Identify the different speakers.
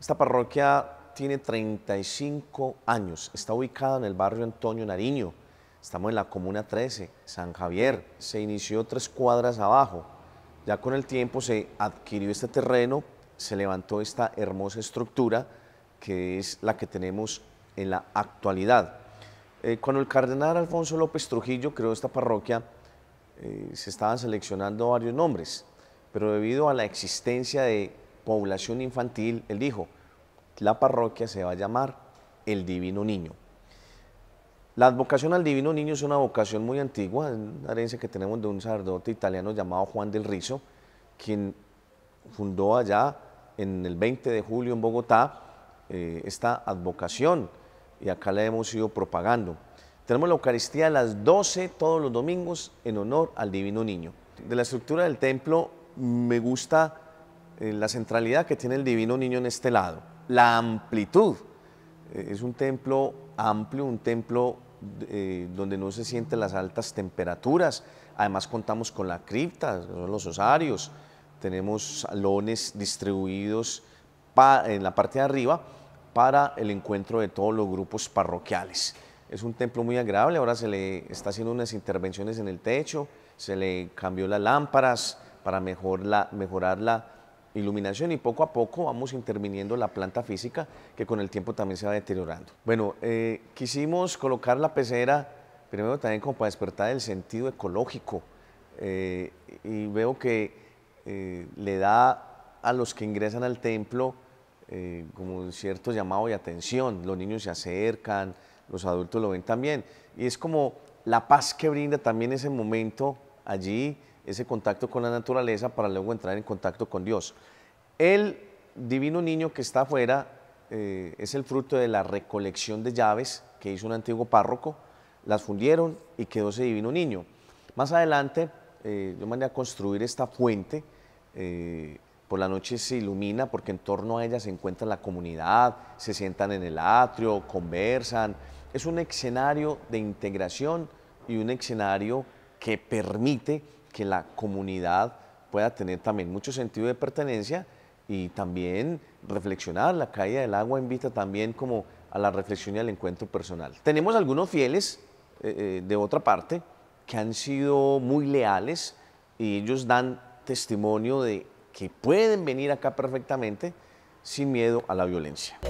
Speaker 1: Esta parroquia tiene 35 años, está ubicada en el barrio Antonio Nariño, estamos en la Comuna 13, San Javier, se inició tres cuadras abajo, ya con el tiempo se adquirió este terreno, se levantó esta hermosa estructura que es la que tenemos en la actualidad. Eh, cuando el cardenal Alfonso López Trujillo creó esta parroquia, eh, se estaban seleccionando varios nombres, pero debido a la existencia de población infantil, él dijo, la parroquia se va a llamar el Divino Niño. La advocación al Divino Niño es una vocación muy antigua, una herencia que tenemos de un sacerdote italiano llamado Juan del Rizo, quien fundó allá en el 20 de julio en Bogotá eh, esta advocación y acá la hemos ido propagando. Tenemos la Eucaristía a las 12 todos los domingos en honor al Divino Niño. De la estructura del templo me gusta eh, la centralidad que tiene el Divino Niño en este lado, la amplitud. Eh, es un templo amplio, un templo eh, donde no se sienten las altas temperaturas. Además contamos con la cripta, los osarios, tenemos salones distribuidos en la parte de arriba para el encuentro de todos los grupos parroquiales. Es un templo muy agradable, ahora se le está haciendo unas intervenciones en el techo, se le cambió las lámparas para mejorarla mejorar la, iluminación y poco a poco vamos interviniendo la planta física que con el tiempo también se va deteriorando. Bueno, eh, quisimos colocar la pecera primero también como para despertar el sentido ecológico eh, y veo que eh, le da a los que ingresan al templo como un cierto llamado y atención, los niños se acercan, los adultos lo ven también y es como la paz que brinda también ese momento allí ese contacto con la naturaleza para luego entrar en contacto con Dios. El divino niño que está afuera eh, es el fruto de la recolección de llaves que hizo un antiguo párroco, las fundieron y quedó ese divino niño. Más adelante eh, yo mandé a construir esta fuente, eh, por la noche se ilumina porque en torno a ella se encuentra la comunidad, se sientan en el atrio, conversan, es un escenario de integración y un escenario que permite que la comunidad pueda tener también mucho sentido de pertenencia y también reflexionar. La caída del agua invita también como a la reflexión y al encuentro personal. Tenemos algunos fieles eh, eh, de otra parte que han sido muy leales y ellos dan testimonio de que pueden venir acá perfectamente sin miedo a la violencia.